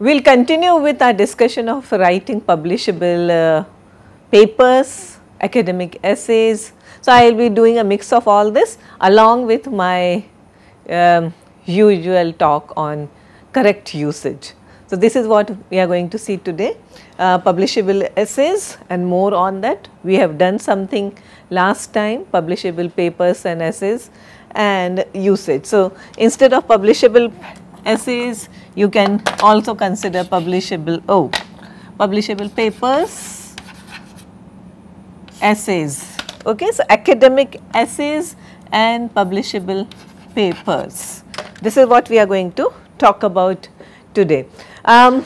We will continue with our discussion of writing publishable uh, papers, academic essays. So, I will be doing a mix of all this along with my um, usual talk on correct usage. So, this is what we are going to see today, uh, publishable essays and more on that. We have done something last time, publishable papers and essays and usage. So, instead of publishable essays, you can also consider publishable, oh, publishable papers, essays, okay. So, academic essays and publishable papers. This is what we are going to talk about today. Um,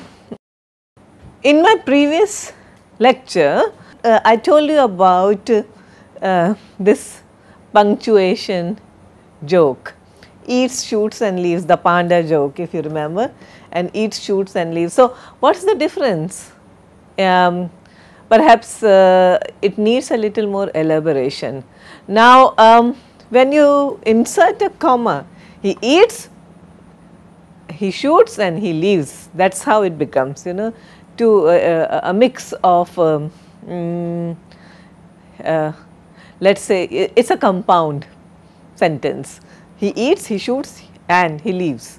in my previous lecture, uh, I told you about uh, this punctuation joke eats, shoots and leaves, the panda joke if you remember and eats, shoots and leaves. So, what is the difference? Um, perhaps uh, it needs a little more elaboration. Now, um, when you insert a comma, he eats, he shoots and he leaves, that is how it becomes, you know, to uh, uh a mix of um, mm, uh, let us say it is a compound sentence. He eats, he shoots and he leaves.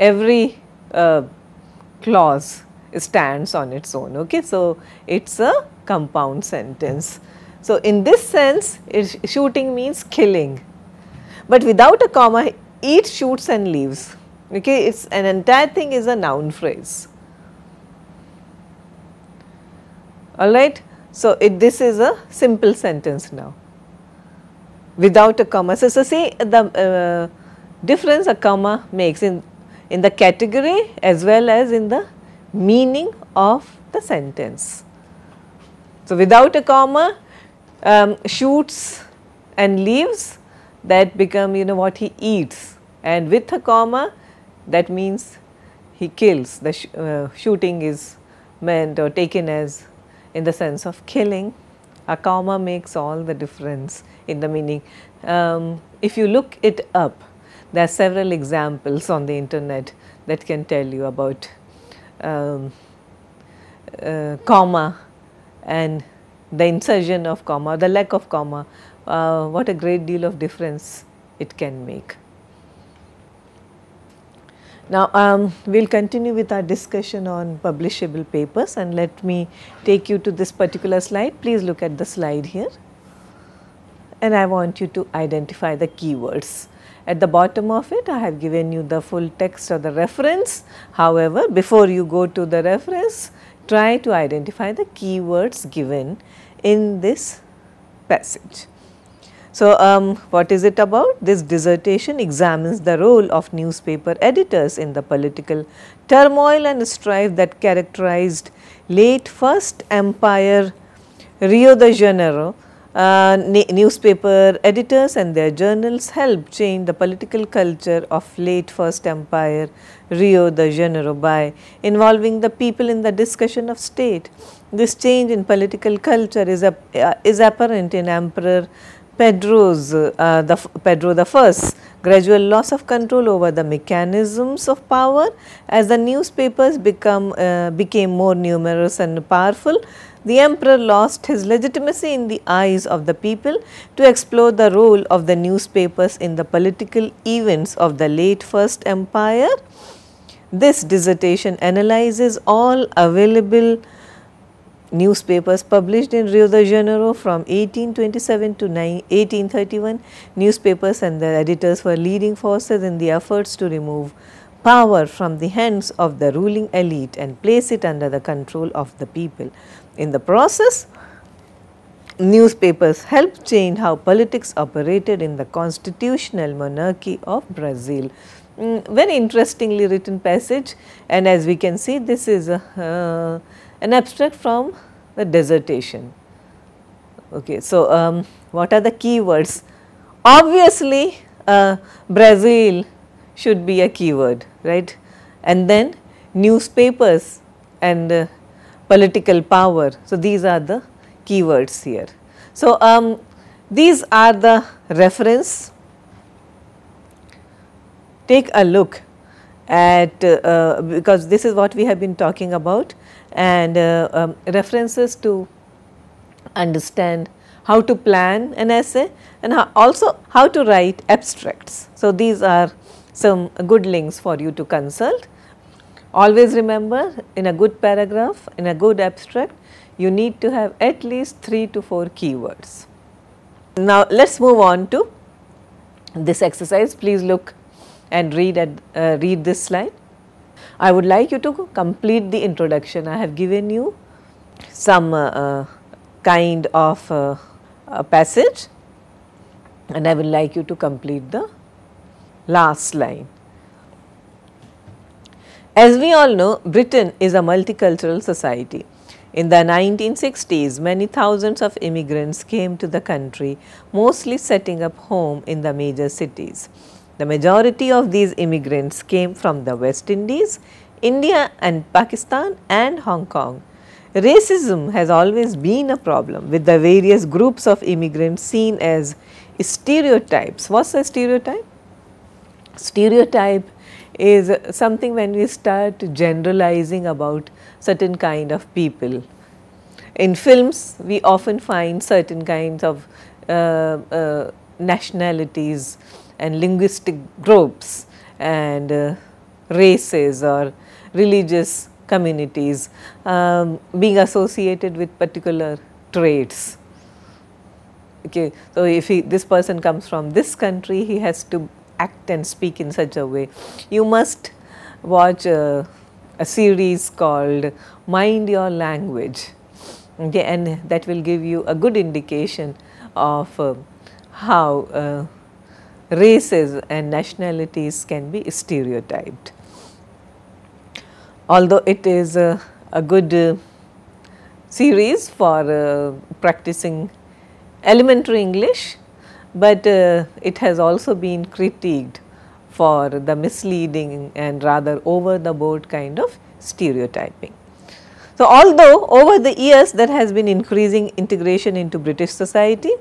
Every uh, clause stands on its own. Okay? So, it is a compound sentence. So, in this sense shooting means killing, but without a comma eat shoots and leaves. Okay? It is an entire thing is a noun phrase. Alright? So, it, this is a simple sentence now without a comma. So, so see the uh, difference a comma makes in, in the category as well as in the meaning of the sentence. So, without a comma um, shoots and leaves that become you know what he eats and with a comma that means he kills the sh uh, shooting is meant or taken as in the sense of killing a comma makes all the difference in the meaning. Um, if you look it up, there are several examples on the internet that can tell you about um, uh, comma and the insertion of comma, the lack of comma, uh, what a great deal of difference it can make. Now, um, we will continue with our discussion on publishable papers and let me take you to this particular slide. Please look at the slide here and I want you to identify the keywords. At the bottom of it, I have given you the full text or the reference. However, before you go to the reference, try to identify the keywords given in this passage. So, um, what is it about? This dissertation examines the role of newspaper editors in the political turmoil and strife that characterized late First Empire Rio de Janeiro uh, newspaper editors and their journals helped change the political culture of late First Empire Rio de Janeiro by involving the people in the discussion of state. This change in political culture is, a, uh, is apparent in Emperor Pedro's, uh, the, Pedro the First gradual loss of control over the mechanisms of power as the newspapers become, uh, became more numerous and powerful the emperor lost his legitimacy in the eyes of the people to explore the role of the newspapers in the political events of the late First Empire. This dissertation analyzes all available newspapers published in Rio de Janeiro from 1827 to 1831. Newspapers and their editors were leading forces in the efforts to remove power from the hands of the ruling elite and place it under the control of the people. In the process, newspapers helped change how politics operated in the constitutional monarchy of Brazil. Mm, very interestingly written passage and as we can see this is a, uh, uh, an abstract from the dissertation. Okay, so, um, what are the keywords? Obviously, uh, Brazil should be a keyword, right? And then newspapers and uh, political power. So, these are the keywords here. So, um, these are the reference. Take a look at uh, because this is what we have been talking about and uh, um, references to understand how to plan an essay and how also how to write abstracts. So, these are some good links for you to consult Always remember in a good paragraph, in a good abstract, you need to have at least 3 to 4 keywords. Now, let us move on to this exercise. Please look and read, at, uh, read this slide. I would like you to complete the introduction. I have given you some uh, uh, kind of uh, a passage and I would like you to complete the last line. As we all know, Britain is a multicultural society. In the 1960s, many thousands of immigrants came to the country, mostly setting up home in the major cities. The majority of these immigrants came from the West Indies, India and Pakistan and Hong Kong. Racism has always been a problem with the various groups of immigrants seen as stereotypes. What's a stereotype? Stereotype is something when we start generalizing about certain kind of people. In films, we often find certain kinds of uh, uh, nationalities and linguistic groups and uh, races or religious communities um, being associated with particular traits. Okay. So, if he, this person comes from this country, he has to act and speak in such a way. You must watch a, a series called Mind Your Language okay, and that will give you a good indication of uh, how uh, races and nationalities can be stereotyped. Although it is uh, a good uh, series for uh, practicing elementary English, but uh, it has also been critiqued for the misleading and rather over the board kind of stereotyping. So, although over the years there has been increasing integration into British society,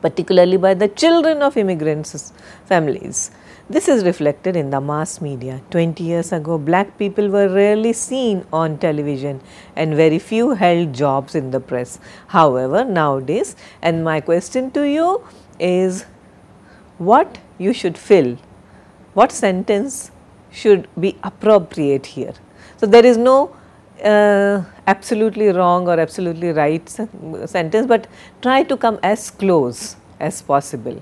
particularly by the children of immigrants families. This is reflected in the mass media. 20 years ago, black people were rarely seen on television and very few held jobs in the press. However, nowadays, and my question to you is what you should fill, what sentence should be appropriate here. So, there is no uh, absolutely wrong or absolutely right sentence, but try to come as close as possible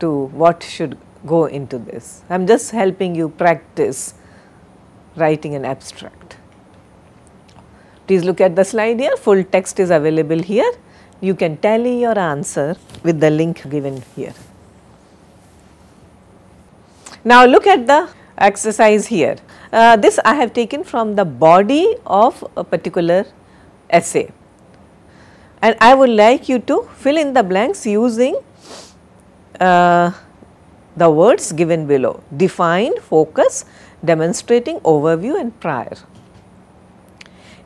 to what should go into this. I am just helping you practice writing an abstract. Please look at the slide here, full text is available here you can tally your answer with the link given here. Now look at the exercise here. Uh, this I have taken from the body of a particular essay and I would like you to fill in the blanks using uh, the words given below define, focus, demonstrating, overview and prior.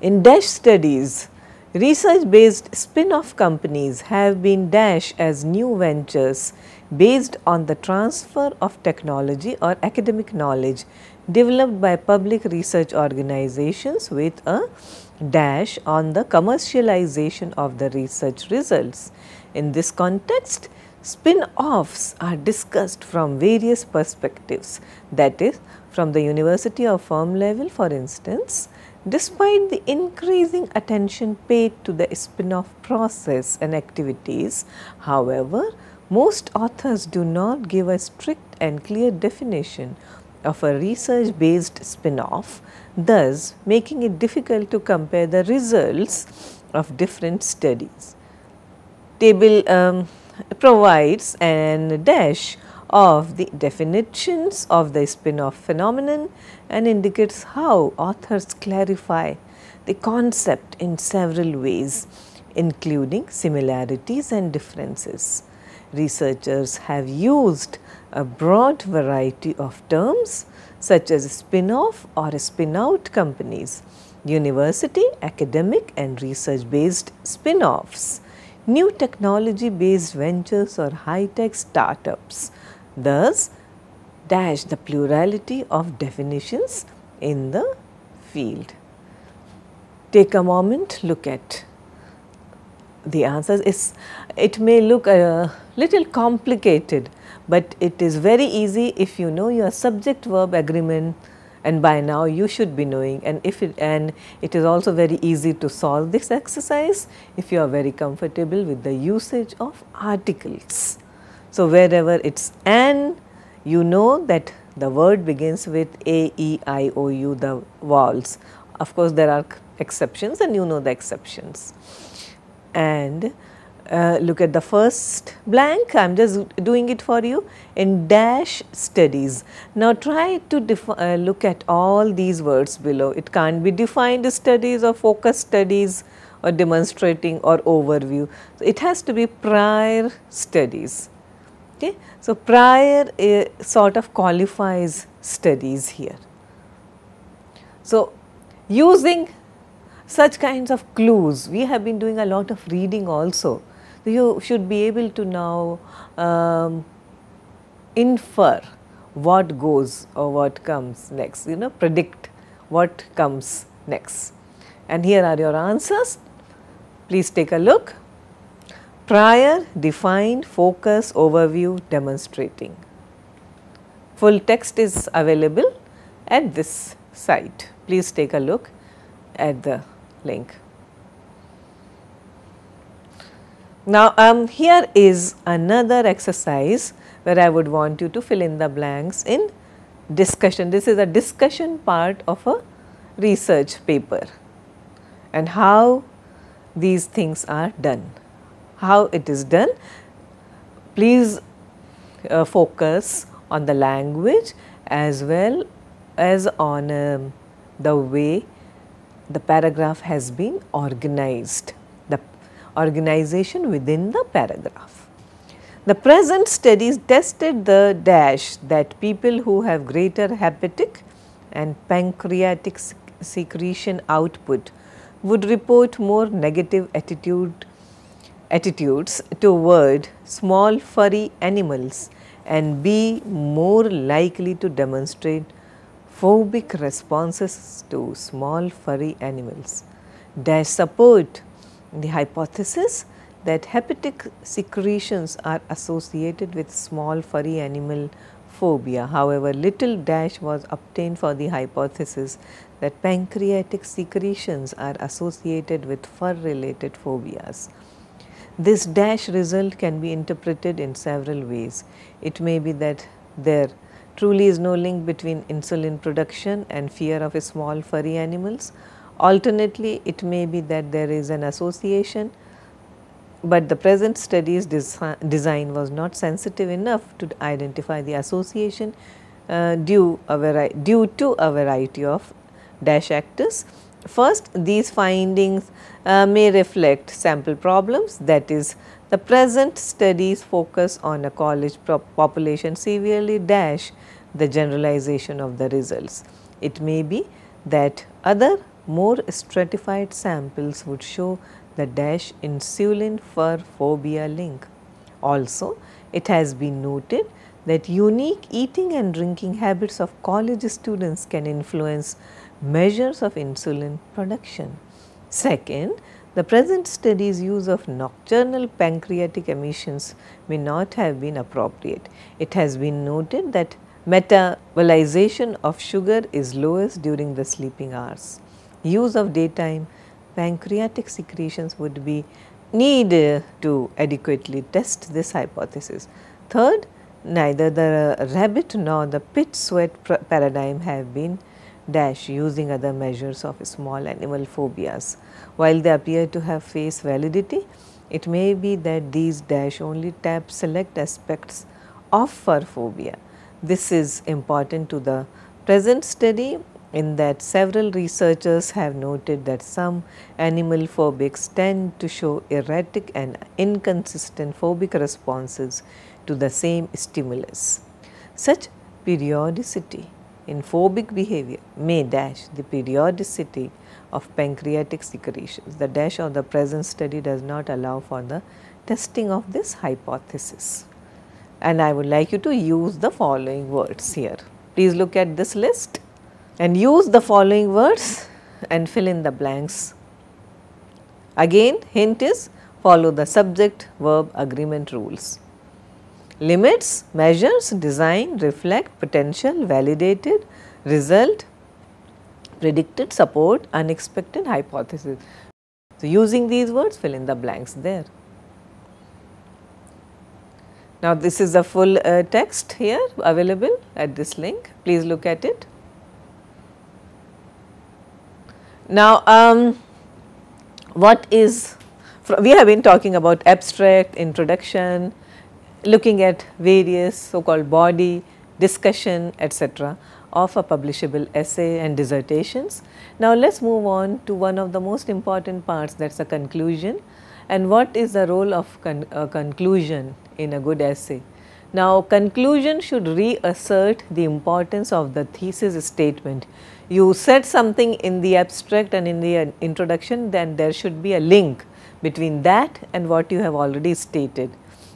In dash studies, Research based spin off companies have been dashed as new ventures based on the transfer of technology or academic knowledge developed by public research organizations with a dash on the commercialization of the research results. In this context, spin-offs are discussed from various perspectives that is from the university or firm level for instance, Despite the increasing attention paid to the spin-off process and activities, however, most authors do not give a strict and clear definition of a research-based spin-off, thus making it difficult to compare the results of different studies. Table um, provides an dash of the definitions of the spin-off phenomenon and indicates how authors clarify the concept in several ways including similarities and differences. Researchers have used a broad variety of terms such as spin-off or spin-out companies, university, academic and research-based spin-offs, new technology-based ventures or high-tech startups, Thus, dash the plurality of definitions in the field. Take a moment, look at the answers. It's, it may look a little complicated, but it is very easy if you know your subject verb agreement and by now you should be knowing and if it and it is also very easy to solve this exercise if you are very comfortable with the usage of articles. So, wherever it is an, you know that the word begins with A, E, I, O, U, the walls. Of course, there are exceptions and you know the exceptions. And uh, look at the first blank, I am just doing it for you in dash studies. Now try to uh, look at all these words below. It can't be defined studies or focus studies or demonstrating or overview. So, it has to be prior studies. Okay. So, prior uh, sort of qualifies studies here. So, using such kinds of clues, we have been doing a lot of reading also. So, you should be able to now um, infer what goes or what comes next, you know predict what comes next. And here are your answers. Please take a look. Prior, defined, focus, overview, demonstrating. Full text is available at this site. Please take a look at the link. Now, um, here is another exercise where I would want you to fill in the blanks in discussion. This is a discussion part of a research paper and how these things are done how it is done. Please uh, focus on the language as well as on um, the way the paragraph has been organized, the organization within the paragraph. The present studies tested the dash that people who have greater hepatic and pancreatic secretion output would report more negative attitude attitudes toward small furry animals and be more likely to demonstrate phobic responses to small furry animals. They support the hypothesis that hepatic secretions are associated with small furry animal phobia. However, little dash was obtained for the hypothesis that pancreatic secretions are associated with fur related phobias. This dash result can be interpreted in several ways. It may be that there truly is no link between insulin production and fear of small furry animals. Alternately, it may be that there is an association, but the present study's design was not sensitive enough to identify the association uh, due, due to a variety of dash actors First, these findings uh, may reflect sample problems that is the present studies focus on a college population severely dash the generalization of the results. It may be that other more stratified samples would show the dash insulin fur phobia link. Also, it has been noted that unique eating and drinking habits of college students can influence measures of insulin production. Second, the present study's use of nocturnal pancreatic emissions may not have been appropriate. It has been noted that metabolization of sugar is lowest during the sleeping hours. Use of daytime pancreatic secretions would be need to adequately test this hypothesis. Third, neither the rabbit nor the pit sweat paradigm have been dash using other measures of small animal phobias. While they appear to have face validity, it may be that these dash only tap select aspects of fur phobia. This is important to the present study in that several researchers have noted that some animal phobics tend to show erratic and inconsistent phobic responses to the same stimulus. Such periodicity in phobic behavior may dash the periodicity of pancreatic secretions. The dash of the present study does not allow for the testing of this hypothesis. And I would like you to use the following words here. Please look at this list and use the following words and fill in the blanks. Again hint is follow the subject verb agreement rules limits, measures, design, reflect, potential, validated, result, predicted, support, unexpected, hypothesis. So, using these words fill in the blanks there. Now, this is the full uh, text here available at this link, please look at it. Now, um, what is, we have been talking about abstract, introduction, looking at various so-called body, discussion, etc of a publishable essay and dissertations. Now, let us move on to one of the most important parts that is a conclusion and what is the role of con uh, conclusion in a good essay. Now, conclusion should reassert the importance of the thesis statement. You said something in the abstract and in the uh, introduction, then there should be a link between that and what you have already stated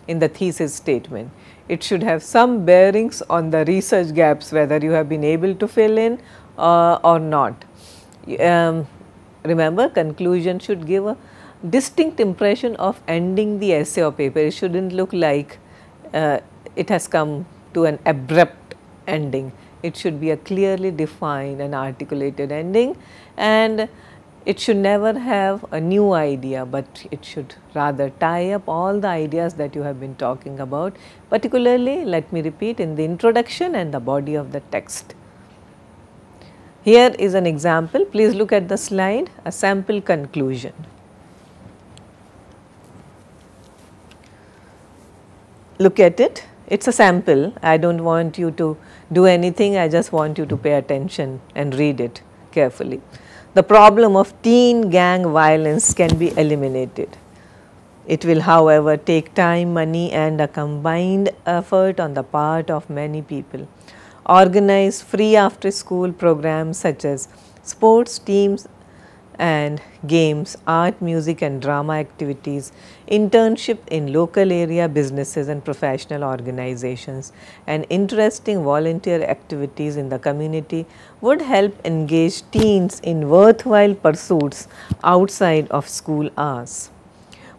in the thesis statement. It should have some bearings on the research gaps whether you have been able to fill in uh, or not. Um, remember conclusion should give a distinct impression of ending the essay or paper. It shouldn't look like uh, it has come to an abrupt ending. It should be a clearly defined and articulated ending and it should never have a new idea, but it should rather tie up all the ideas that you have been talking about, particularly, let me repeat, in the introduction and the body of the text. Here is an example, please look at the slide, a sample conclusion. Look at it, it is a sample, I do not want you to do anything, I just want you to pay attention and read it carefully the problem of teen gang violence can be eliminated. It will however take time, money and a combined effort on the part of many people. Organize free after school programs such as sports teams and games, art, music and drama activities, internship in local area businesses and professional organizations and interesting volunteer activities in the community would help engage teens in worthwhile pursuits outside of school hours.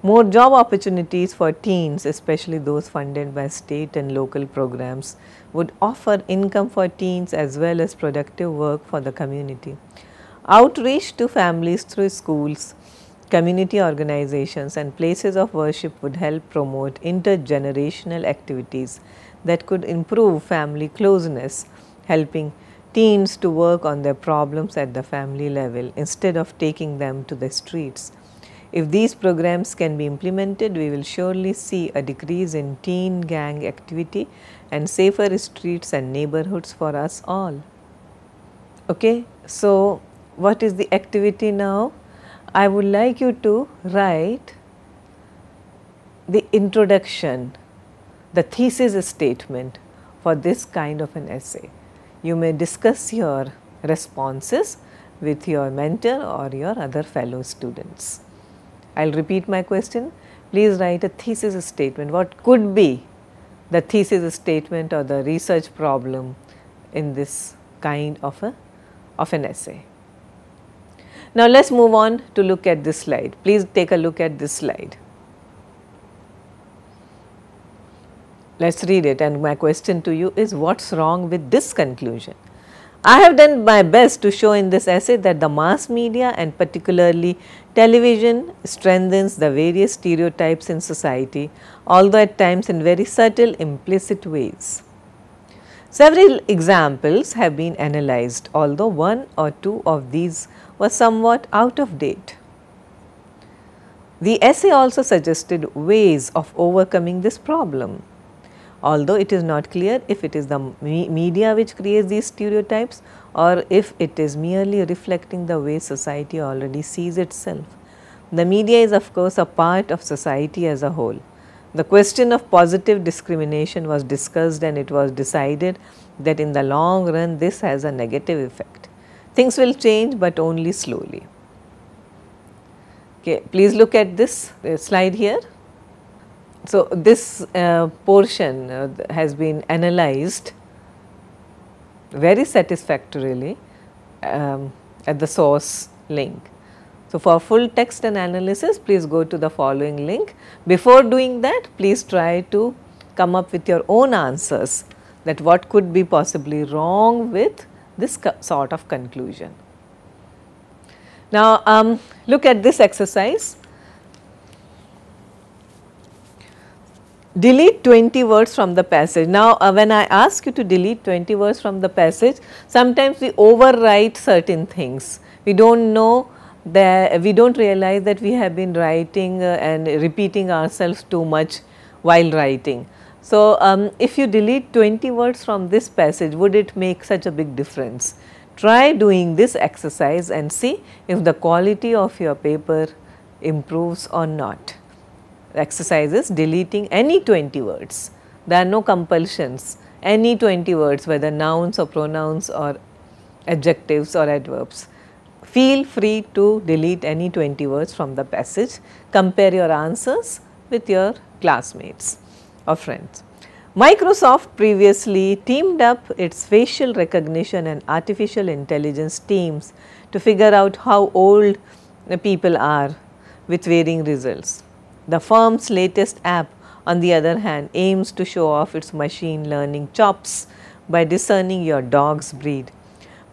More job opportunities for teens, especially those funded by state and local programs, would offer income for teens as well as productive work for the community. Outreach to families through schools, community organizations and places of worship would help promote intergenerational activities that could improve family closeness, helping teens to work on their problems at the family level instead of taking them to the streets. If these programs can be implemented, we will surely see a decrease in teen gang activity and safer streets and neighborhoods for us all. Okay, so what is the activity now, I would like you to write the introduction, the thesis statement for this kind of an essay. You may discuss your responses with your mentor or your other fellow students. I will repeat my question. Please write a thesis statement. What could be the thesis statement or the research problem in this kind of, a, of an essay? Now, let us move on to look at this slide. Please take a look at this slide. Let us read it and my question to you is what is wrong with this conclusion? I have done my best to show in this essay that the mass media and particularly television strengthens the various stereotypes in society, although at times in very subtle implicit ways. Several examples have been analyzed, although one or two of these was somewhat out of date. The essay also suggested ways of overcoming this problem. Although it is not clear if it is the me media which creates these stereotypes or if it is merely reflecting the way society already sees itself. The media is of course a part of society as a whole. The question of positive discrimination was discussed and it was decided that in the long run this has a negative effect. Things will change but only slowly. Okay, please look at this uh, slide here. So, this uh, portion uh, has been analyzed very satisfactorily um, at the source link. So, for full text and analysis please go to the following link. Before doing that please try to come up with your own answers that what could be possibly wrong with this sort of conclusion. Now, um, look at this exercise. delete 20 words from the passage. Now, uh, when I ask you to delete 20 words from the passage, sometimes we overwrite certain things. We do not know that we do not realize that we have been writing uh, and repeating ourselves too much while writing. So, um, if you delete 20 words from this passage, would it make such a big difference? Try doing this exercise and see if the quality of your paper improves or not. The exercise is deleting any 20 words. There are no compulsions. Any 20 words, whether nouns or pronouns or adjectives or adverbs. Feel free to delete any 20 words from the passage. Compare your answers with your classmates or friends. Microsoft previously teamed up its facial recognition and artificial intelligence teams to figure out how old people are with varying results. The firm's latest app on the other hand aims to show off its machine learning chops by discerning your dog's breed.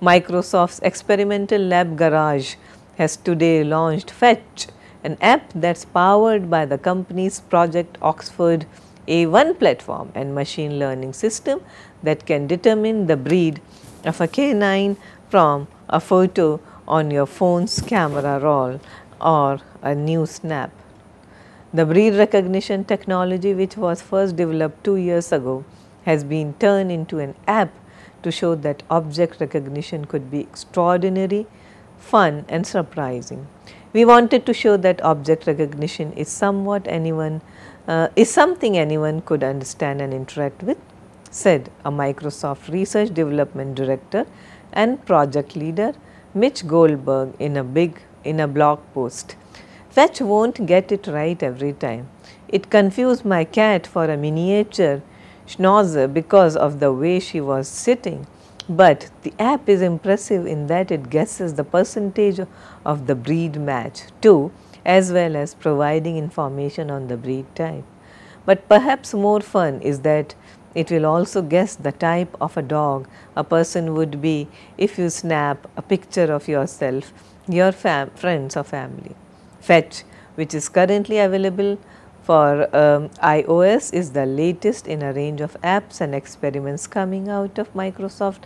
Microsoft's experimental lab garage has today launched Fetch, an app that's powered by the company's Project Oxford a1 platform and machine learning system that can determine the breed of a canine from a photo on your phone's camera roll or a new snap. The breed recognition technology which was first developed 2 years ago has been turned into an app to show that object recognition could be extraordinary, fun and surprising. We wanted to show that object recognition is somewhat anyone uh, is something anyone could understand and interact with, said a Microsoft Research Development Director and project leader Mitch Goldberg in a big in a blog post. Fetch won't get it right every time. It confused my cat for a miniature schnauzer because of the way she was sitting. But the app is impressive in that it guesses the percentage of the breed match. too as well as providing information on the breed type. But perhaps more fun is that it will also guess the type of a dog a person would be if you snap a picture of yourself, your friends or family. Fetch, which is currently available for um, iOS is the latest in a range of apps and experiments coming out of Microsoft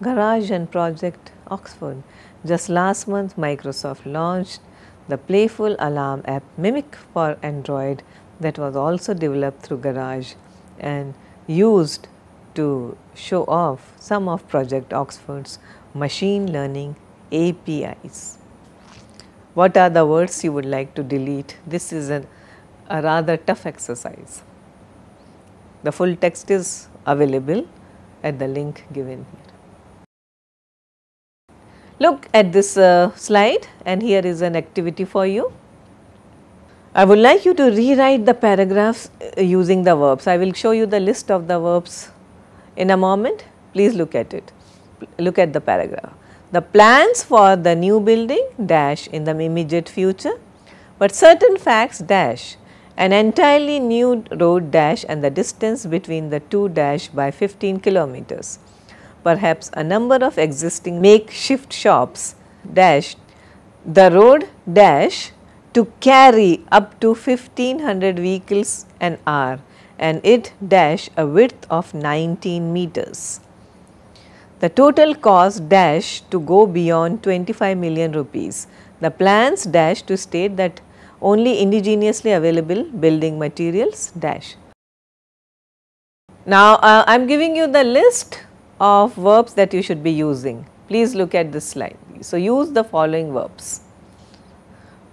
Garage and Project Oxford. Just last month, Microsoft launched the playful alarm app Mimic for Android that was also developed through Garage and used to show off some of Project Oxford's machine learning APIs. What are the words you would like to delete? This is an, a rather tough exercise. The full text is available at the link given here. Look at this uh, slide and here is an activity for you. I would like you to rewrite the paragraphs uh, using the verbs. I will show you the list of the verbs in a moment. Please look at it, look at the paragraph. The plans for the new building dash in the immediate future, but certain facts dash an entirely new road dash and the distance between the two dash by 15 kilometers perhaps a number of existing makeshift shops dash the road dash to carry up to 1500 vehicles an hour and it dash a width of 19 meters. The total cost dash to go beyond 25 million rupees. The plans dash to state that only indigenously available building materials dash. Now, uh, I am giving you the list of verbs that you should be using. Please look at this slide. So, use the following verbs.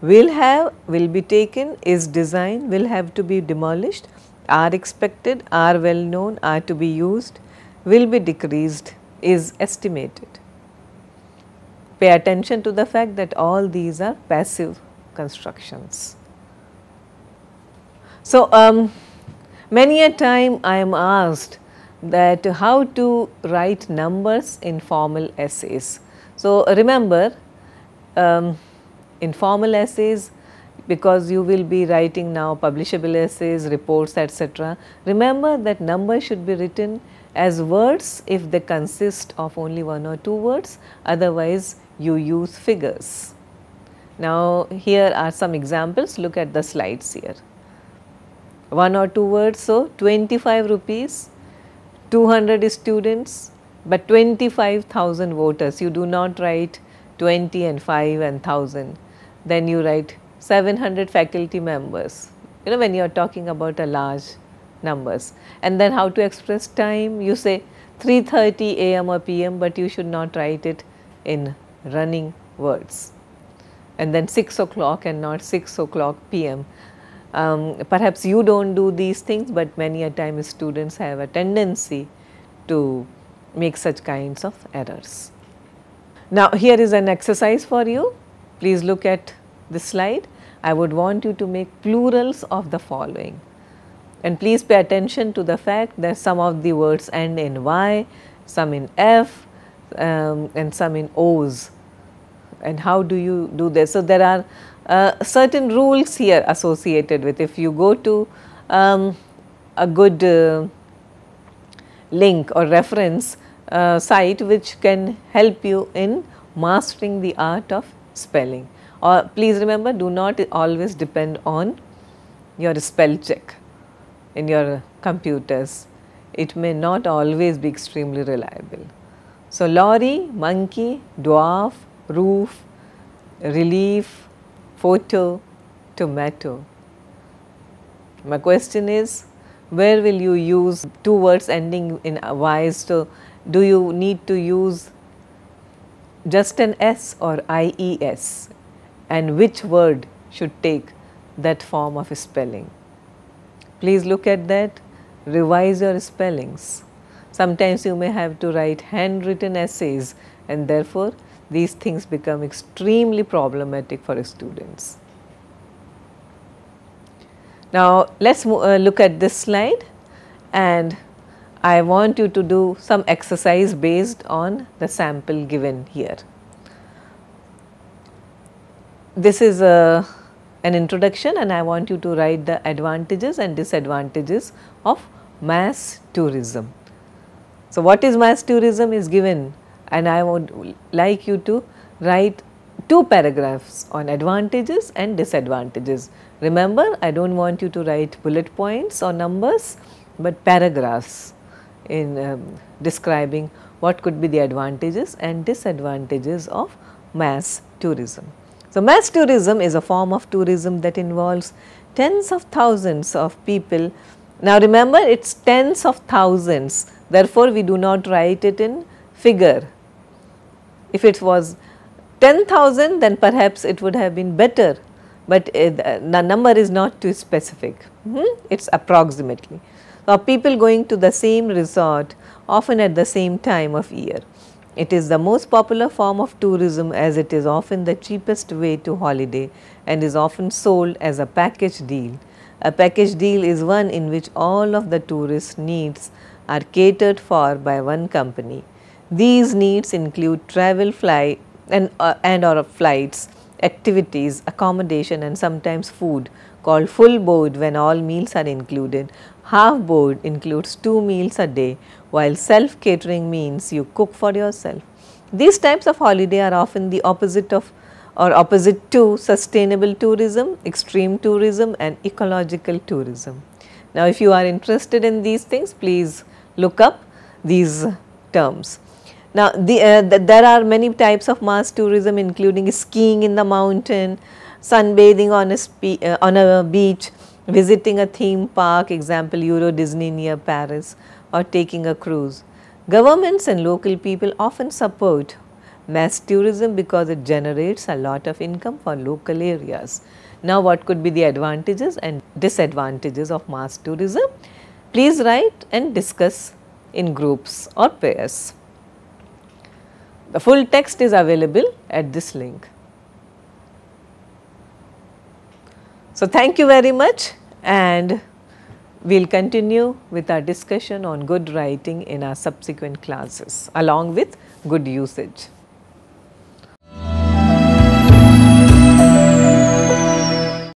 Will have, will be taken, is designed, will have to be demolished, are expected, are well known, are to be used, will be decreased, is estimated. Pay attention to the fact that all these are passive constructions. So, um, many a time I am asked that how to write numbers in formal essays. So, remember um, in formal essays because you will be writing now publishable essays, reports etc. Remember that numbers should be written as words if they consist of only one or two words otherwise you use figures. Now, here are some examples look at the slides here. One or two words, so 25 rupees 200 students but 25,000 voters. You do not write 20 and 5 and 1000. Then you write 700 faculty members, you know, when you are talking about a large numbers. And then how to express time? You say 3.30 am or pm, but you should not write it in running words. And then 6 o'clock and not 6 o'clock pm um, perhaps you do not do these things, but many a time students have a tendency to make such kinds of errors. Now, here is an exercise for you. Please look at this slide. I would want you to make plurals of the following. And please pay attention to the fact that some of the words end in Y, some in F um, and some in O's and how do you do this? So, there are uh, certain rules here associated with if you go to um, a good uh, link or reference uh, site which can help you in mastering the art of spelling or please remember do not always depend on your spell check in your computers it may not always be extremely reliable. So, lorry, monkey, dwarf, roof, relief, photo, tomato. My question is, where will you use two words ending in wise? So, do you need to use just an s or ies? And which word should take that form of spelling? Please look at that, revise your spellings. Sometimes you may have to write handwritten essays and therefore these things become extremely problematic for students. Now, let us uh, look at this slide and I want you to do some exercise based on the sample given here. This is a, uh, an introduction and I want you to write the advantages and disadvantages of mass tourism. So, what is mass tourism is given and I would like you to write two paragraphs on advantages and disadvantages. Remember, I do not want you to write bullet points or numbers, but paragraphs in um, describing what could be the advantages and disadvantages of mass tourism. So, mass tourism is a form of tourism that involves tens of thousands of people. Now, remember it is tens of thousands, therefore, we do not write it in figure if it was 10,000 then perhaps it would have been better, but uh, the number is not too specific, hmm? it is approximately. Now, people going to the same resort often at the same time of year. It is the most popular form of tourism as it is often the cheapest way to holiday and is often sold as a package deal. A package deal is one in which all of the tourist needs are catered for by one company. These needs include travel, flight and, uh, and or flights, activities, accommodation and sometimes food called full board when all meals are included. Half board includes two meals a day while self catering means you cook for yourself. These types of holiday are often the opposite of or opposite to sustainable tourism, extreme tourism and ecological tourism. Now, if you are interested in these things, please look up these terms. Now, the, uh, the, there are many types of mass tourism including skiing in the mountain, sunbathing on a, uh, on a beach, visiting a theme park, example Euro Disney near Paris or taking a cruise. Governments and local people often support mass tourism because it generates a lot of income for local areas. Now, what could be the advantages and disadvantages of mass tourism? Please write and discuss in groups or pairs. The full text is available at this link. So, thank you very much and we will continue with our discussion on good writing in our subsequent classes along with good usage.